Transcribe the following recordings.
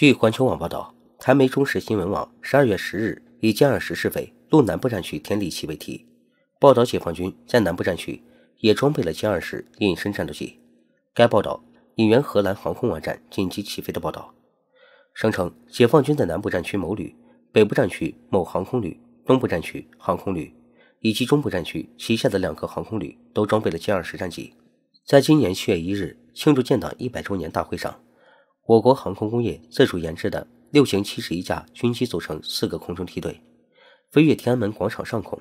据环球网报道，台媒中时新闻网十二月十日以“歼二十试飞，陆南部战区天利器”为题，报道解放军在南部战区也装备了歼二十隐身战斗机。该报道引援荷兰航空网站紧急起飞的报道，声称解放军在南部战区某旅、北部战区某航空旅、东部战区航空旅以及中部战区旗下的两个航空旅都装备了歼二十战机。在今年七月一日庆祝建党一百周年大会上。我国航空工业自主研制的六型七十一架军机组成四个空中梯队，飞越天安门广场上空。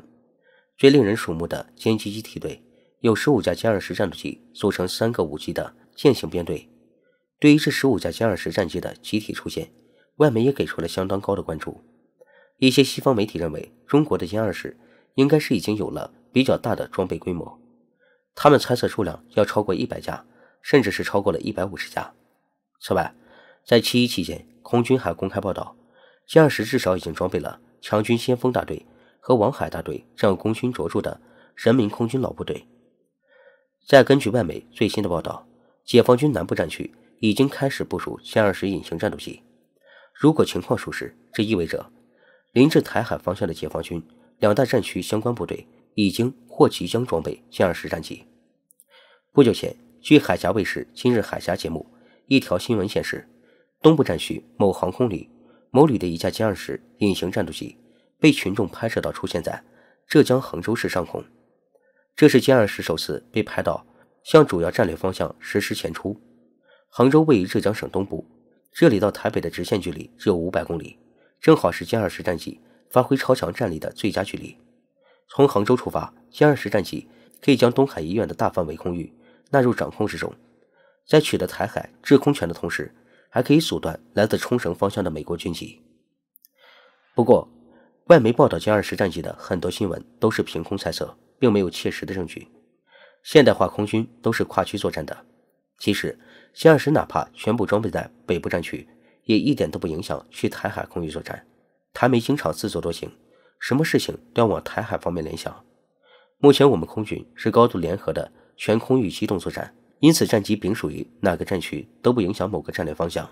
最令人瞩目的歼击机梯队有十五架歼二十战斗机组成三个五机的舰型编队。对于这十五架歼二十战机的集体出现，外媒也给出了相当高的关注。一些西方媒体认为，中国的歼二十应该是已经有了比较大的装备规模。他们猜测数量要超过一百架，甚至是超过了一百五十架。此外，在七一期间，空军还公开报道，歼二十至少已经装备了强军先锋大队和王海大队这样功勋卓著的人民空军老部队。再根据外媒最新的报道，解放军南部战区已经开始部署歼二十隐形战斗机。如果情况属实，这意味着临至台海方向的解放军两大战区相关部队已经或即将装备歼二十战机。不久前，据海峡卫视《今日海峡》节目。一条新闻显示，东部战区某航空旅某旅的一架歼二十隐形战斗机被群众拍摄到出现在浙江杭州市上空，这是歼二十首次被拍到向主要战略方向实施前出。杭州位于浙江省东部，这里到台北的直线距离只有五百公里，正好是歼二十战机发挥超强战力的最佳距离。从杭州出发，歼二十战机可以将东海医院的大范围空域纳入掌控之中。在取得台海制空权的同时，还可以阻断来自冲绳方向的美国军机。不过，外媒报道歼二十战机的很多新闻都是凭空猜测，并没有切实的证据。现代化空军都是跨区作战的。其实，歼二十哪怕全部装备在北部战区，也一点都不影响去台海空域作战。台媒经常自作多情，什么事情都要往台海方面联想。目前我们空军是高度联合的全空域机动作战。因此，战机丙属于哪个战区都不影响某个战略方向。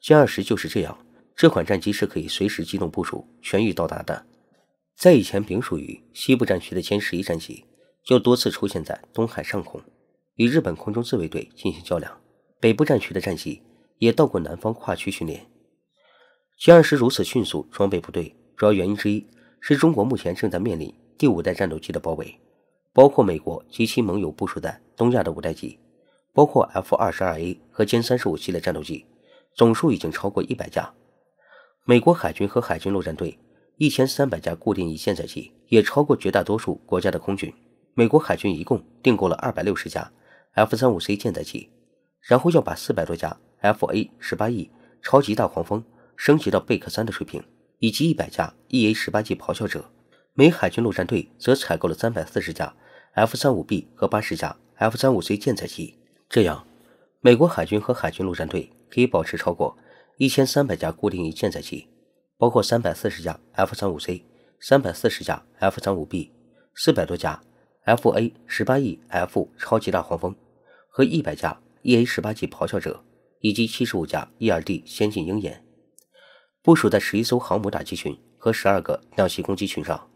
歼二十就是这样，这款战机是可以随时机动部署、全域到达的。在以前，丙属于西部战区的歼十一战机，就多次出现在东海上空，与日本空中自卫队进行较量。北部战区的战机也到过南方跨区训练。歼二十如此迅速装备部队，主要原因之一是中国目前正在面临第五代战斗机的包围，包括美国及其盟友部署在东亚的五代机。包括 F-22A 和歼三十五系列战斗机，总数已经超过一百架。美国海军和海军陆战队一千三百架固定翼舰载机也超过绝大多数国家的空军。美国海军一共订购了二百六十架 F-35C 舰载机，然后要把四百多架 FA-18E 超级大黄蜂升级到贝克三的水平，以及一百架 EA-18G 咆哮者。美海军陆战队则采购了三百四十架 F-35B 和八十架 F-35C 舰载机。这样，美国海军和海军陆战队可以保持超过一千三百架固定翼舰载机，包括三百四十架 F 三五 C、三百四十架 F 三五 B、四百多架 FA 十八 E F 超级大黄蜂和一百架 EA 十八 G 咆哮者，以及七十五架 ERD 先进鹰眼，部署在十一艘航母打击群和十二个两栖攻击群上。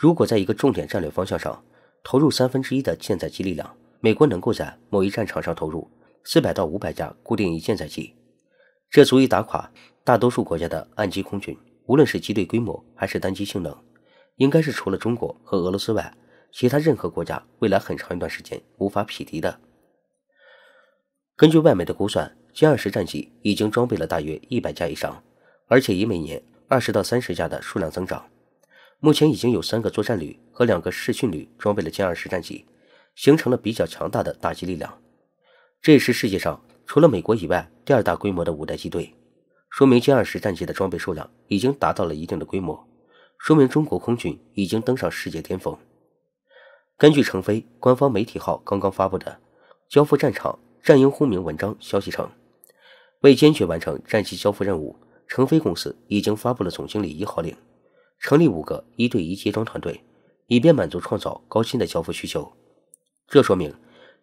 如果在一个重点战略方向上投入三分之一的舰载机力量。美国能够在某一战场上投入四百到五百架固定翼舰载机，这足以打垮大多数国家的岸基空军。无论是机队规模还是单机性能，应该是除了中国和俄罗斯外，其他任何国家未来很长一段时间无法匹敌的。根据外媒的估算，歼二十战机已经装备了大约一百架以上，而且以每年二十到三十架的数量增长。目前已经有三个作战旅和两个试训旅装备了歼二十战机。形成了比较强大的打击力量，这也是世界上除了美国以外第二大规模的五代机队，说明歼二十战机的装备数量已经达到了一定的规模，说明中国空军已经登上世界巅峰。根据成飞官方媒体号刚刚发布的《交付战场战鹰轰鸣》文章消息称，为坚决完成战机交付任务，成飞公司已经发布了总经理一号令，成立五个一对一接装团队，以便满足创造高新的交付需求。这说明，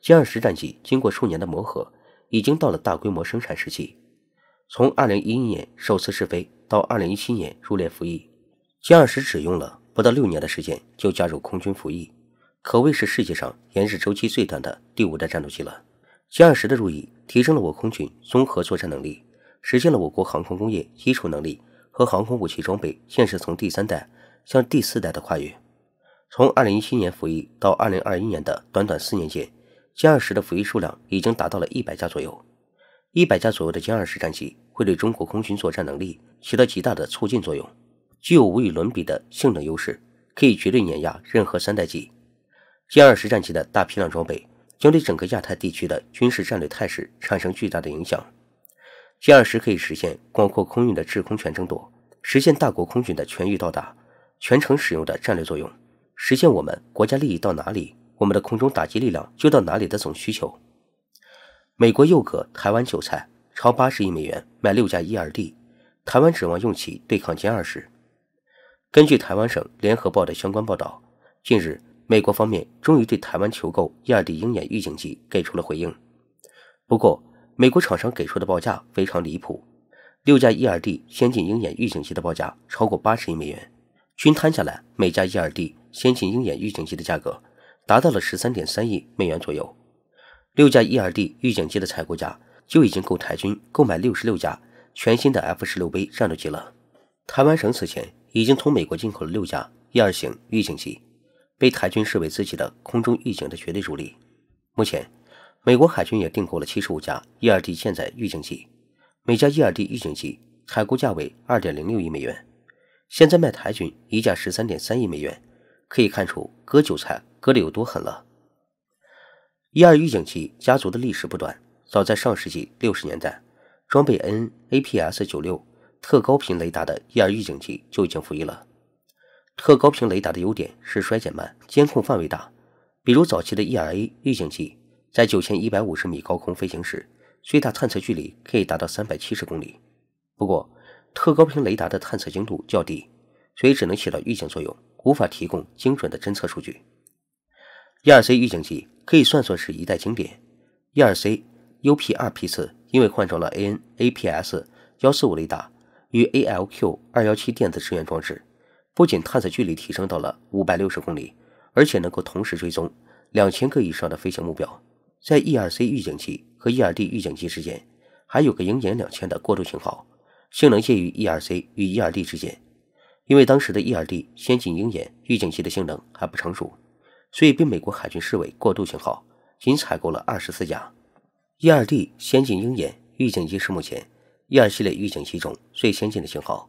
歼二十战机经过数年的磨合，已经到了大规模生产时期。从二零一一年首次试飞到二零一七年入列服役，歼二十只用了不到六年的时间就加入空军服役，可谓是世界上研制周期最短的第五代战斗机了。歼二十的入役，提升了我空军综合作战能力，实现了我国航空工业基础能力和航空武器装备建设从第三代向第四代的跨越。从二零一七年服役到二零二一年的短短四年间，歼二十的服役数量已经达到了一百架左右。一百架左右的歼二十战机会对中国空军作战能力起到极大的促进作用，具有无与伦比的性能优势，可以绝对碾压任何三代机。歼二十战机的大批量装备将对整个亚太地区的军事战略态势产生巨大的影响。歼二十可以实现广阔空域的制空权争夺，实现大国空军的全域到达、全程使用的战略作用。实现我们国家利益到哪里，我们的空中打击力量就到哪里的总需求。美国诱购台湾韭菜，超八十亿美元卖六架 E-2D，台湾指望用其对抗歼二十。根据台湾省联合报的相关报道，近日美国方面终于对台湾求购 E-2D 鹰眼预警机给出了回应。不过，美国厂商给出的报价非常离谱，六架 E-2D 先进鹰眼预警机的报价超过八十亿美元，均摊下来每架 E-2D。先进鹰眼预警机的价格达到了十三点三亿美元左右，六架 E 二 D 预警机的采购价就已经够台军购买六十六架全新的 F 十六 v 战斗机了。台湾省此前已经从美国进口了六架一二型预警机，被台军视为自己的空中预警的绝对主力。目前，美国海军也订购了七十五架 E 二 D 舰载预警机，每架 E 二 D 预警机采购价为二点零六亿美元，现在卖台军一架十三点三亿美元。可以看出，割韭菜割的有多狠了 e 二预警机家族的历史不短，早在上世纪六十年代，装备 NAPS 九六特高频雷达的 e 二预警机就已经服役了。特高频雷达的优点是衰减慢，监控范围大。比如早期的 e R a 预警机，在九千一百五十米高空飞行时，最大探测距离可以达到三百七十公里。不过，特高频雷达的探测精度较低，所以只能起到预警作用。无法提供精准的侦测数据。e 二 c 预警机可以算作是一代经典。e 二 c UP2 批次因为换装了 AN APS145 雷达与 ALQ217 电子支援装置，不仅探测距离提升到了五百六十公里，而且能够同时追踪两千个以上的飞行目标。在 e r c 预警机和 e r d 预警机之间，还有个鹰眼两千的过渡型号，性能介于 e r c 与 e r d 之间。因为当时的 e r d 先进鹰眼预警机的性能还不成熟，所以被美国海军视为过渡型号，仅采购了二十四架。e r d 先进鹰眼预警机是目前 E-2 系列预警机中最先进的型号。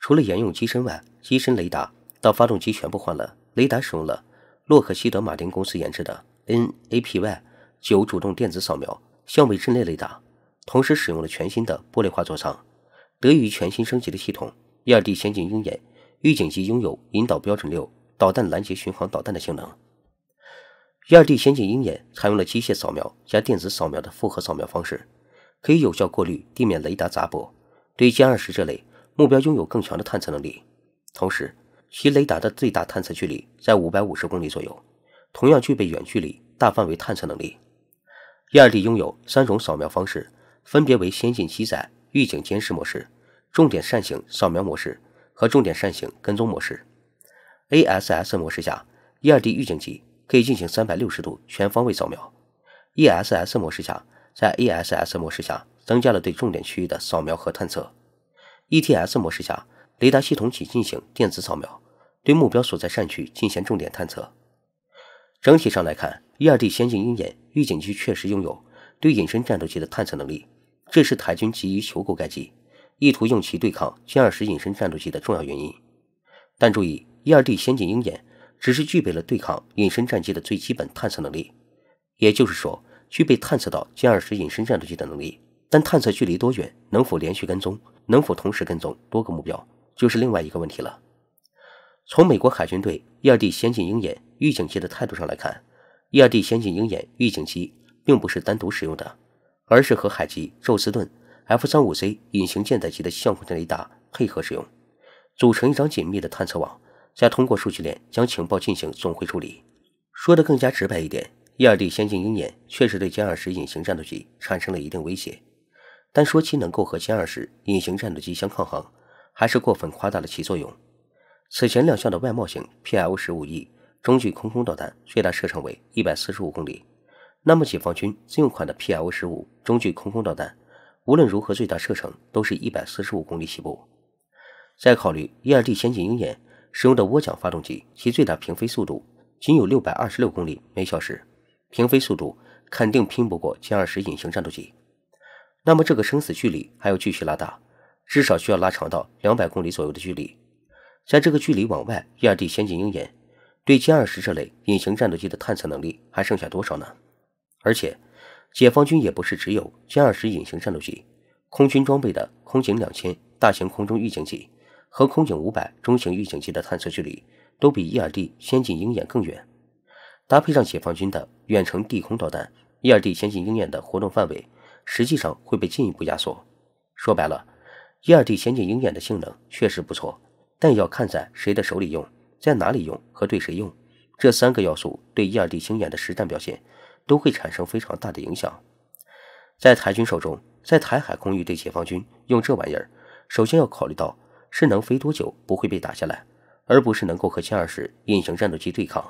除了沿用机身外，机身雷达到发动机全部换了。雷达使用了洛克希德马丁公司研制的 NAPY 九主动电子扫描相位阵列雷达，同时使用了全新的玻璃化座舱，得益于全新升级的系统。y 二 d 先进鹰眼预警机拥有引导标准六导弹拦截巡航导弹的性能。y 二 d 先进鹰眼采用了机械扫描加电子扫描的复合扫描方式，可以有效过滤地面雷达杂波，对歼二十这类目标拥有更强的探测能力。同时，其雷达的最大探测距离在五百五十公里左右，同样具备远距离大范围探测能力。y 二 d 拥有三种扫描方式，分别为先进机载预警监视模式。重点扇形扫描模式和重点扇形跟踪模式，ASS 模式下，E2D 预警机可以进行三百六十度全方位扫描；ESS 模式下，在 ASS 模式下增加了对重点区域的扫描和探测；ETS 模式下，雷达系统仅进行电子扫描，对目标所在扇区进行重点探测。整体上来看，E2D 先进鹰眼预警机确实拥有对隐身战斗机的探测能力，这是台军急于求购该机。意图用其对抗歼二十隐身战斗机的重要原因，但注意，E 二 D 先进鹰眼只是具备了对抗隐身战机的最基本探测能力，也就是说，具备探测到歼二十隐身战斗机的能力，但探测距离多远，能否连续跟踪，能否同时跟踪多个目标，就是另外一个问题了。从美国海军对 E 二 D 先进鹰眼预警机的态度上来看，E 二 D 先进鹰眼预警机并不是单独使用的，而是和海基宙斯盾。F 三五 C 隐形舰载机的相控阵雷达配合使用，组成一张紧密的探测网，再通过数据链将情报进行总汇处理。说的更加直白一点，E 二 D 先进鹰眼确实对歼二十隐形战斗机产生了一定威胁，但说其能够和歼二十隐形战斗机相抗衡，还是过分夸大了其作用。此前亮相的外贸型 PL 十五 E 中距空空导弹最大射程为一百四十五公里，那么解放军自用款的 PL 十五中距空空导弹？无论如何，最大射程都是一百四十五公里起步。再考虑一二 D 先进鹰眼使用的涡桨发动机，其最大平飞速度仅有六百二十六公里每小时，平飞速度肯定拼不过歼二十隐形战斗机。那么，这个生死距离还要继续拉大，至少需要拉长到两百公里左右的距离。在这个距离往外，e r D 先进鹰眼对歼二十这类隐形战斗机的探测能力还剩下多少呢？而且。解放军也不是只有歼二十隐形战斗机，空军装备的空警两千大型空中预警机和空警五百中型预警机的探测距离都比伊尔 D 先进鹰眼更远，搭配上解放军的远程地空导弹，伊尔 D 先进鹰眼的活动范围实际上会被进一步压缩。说白了，伊尔 D 先进鹰眼的性能确实不错，但要看在谁的手里用，在哪里用和对谁用，这三个要素对伊尔 D 星眼的实战表现。都会产生非常大的影响，在台军手中，在台海空域对解放军用这玩意儿，首先要考虑到是能飞多久，不会被打下来，而不是能够和歼二十隐形战斗机对抗。